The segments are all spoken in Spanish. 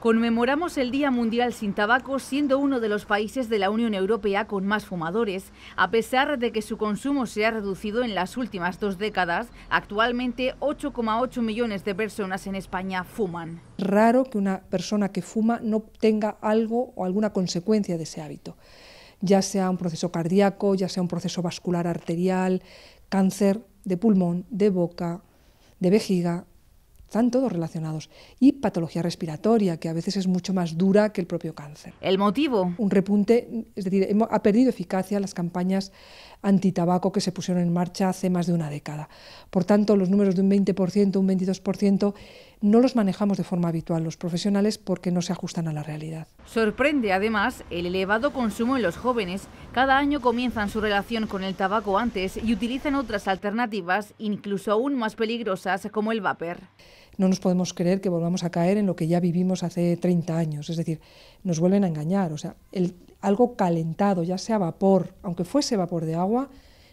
Conmemoramos el Día Mundial sin Tabaco siendo uno de los países de la Unión Europea con más fumadores. A pesar de que su consumo se ha reducido en las últimas dos décadas, actualmente 8,8 millones de personas en España fuman. Raro que una persona que fuma no tenga algo o alguna consecuencia de ese hábito, ya sea un proceso cardíaco, ya sea un proceso vascular arterial, cáncer de pulmón, de boca, de vejiga, están todos relacionados. Y patología respiratoria, que a veces es mucho más dura que el propio cáncer. ¿El motivo? Un repunte, es decir, ha perdido eficacia las campañas antitabaco que se pusieron en marcha hace más de una década. Por tanto, los números de un 20%, un 22%, no los manejamos de forma habitual los profesionales porque no se ajustan a la realidad. Sorprende además el elevado consumo en los jóvenes. Cada año comienzan su relación con el tabaco antes y utilizan otras alternativas, incluso aún más peligrosas, como el vapor no nos podemos creer que volvamos a caer en lo que ya vivimos hace 30 años. Es decir, nos vuelven a engañar. O sea, algo calentado, ya sea vapor, aunque fuese vapor de agua,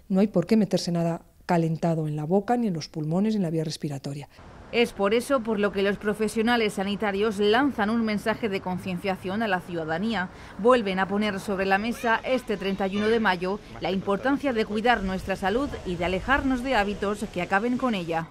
no hay por qué meterse nada calentado en la boca, ni en los pulmones, ni en la vía respiratoria. Es por eso por lo que los profesionales sanitarios lanzan un mensaje de concienciación a la ciudadanía. Vuelven a poner sobre la mesa este 31 de mayo la importancia de cuidar nuestra salud y de alejarnos de hábitos que acaben con ella.